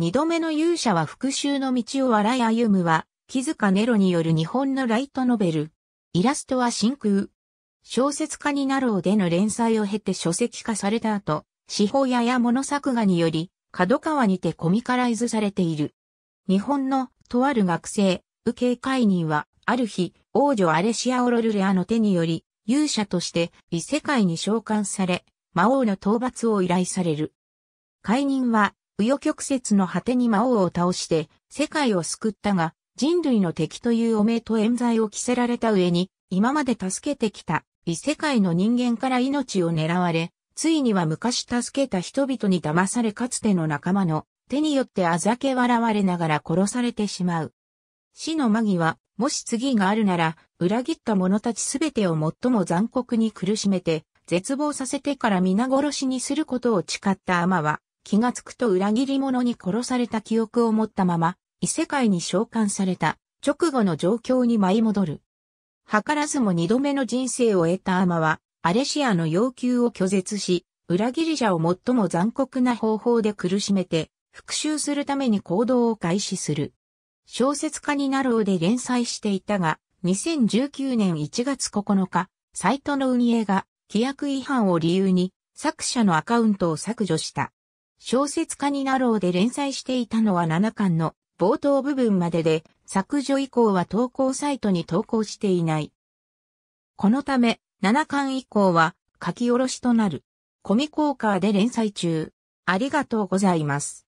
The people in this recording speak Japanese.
二度目の勇者は復讐の道を笑い歩むは、木塚ネロによる日本のライトノベル。イラストは真空。小説家になろうでの連載を経て書籍化された後、司法屋や物作画により、角川にてコミカライズされている。日本のとある学生、受け解任は、ある日、王女アレシア・オロルレアの手により、勇者として異世界に召喚され、魔王の討伐を依頼される。解任は紆余曲折の果てに魔王を倒して世界を救ったが、人類の敵という汚名と冤罪を着せられた上に、今まで助けてきた異世界の人間から命を狙われ、ついには昔助けた人々に騙されかつての仲間の手によってあざけ笑われながら殺されてしまう。死の間際、もし次があるなら、裏切った者たちすべてを最も残酷に苦しめて、絶望させてから皆殺しにすることを誓ったアマは、気がつくと裏切り者に殺された記憶を持ったまま、異世界に召喚された直後の状況に舞い戻る。図らずも二度目の人生を得たアマは、アレシアの要求を拒絶し、裏切り者を最も残酷な方法で苦しめて、復讐するために行動を開始する。小説家になろうで連載していたが、2019年1月9日、サイトの運営が規約違反を理由に作者のアカウントを削除した。小説家になろうで連載していたのは7巻の冒頭部分までで、削除以降は投稿サイトに投稿していない。このため、7巻以降は書き下ろしとなる。コミコーカーで連載中。ありがとうございます。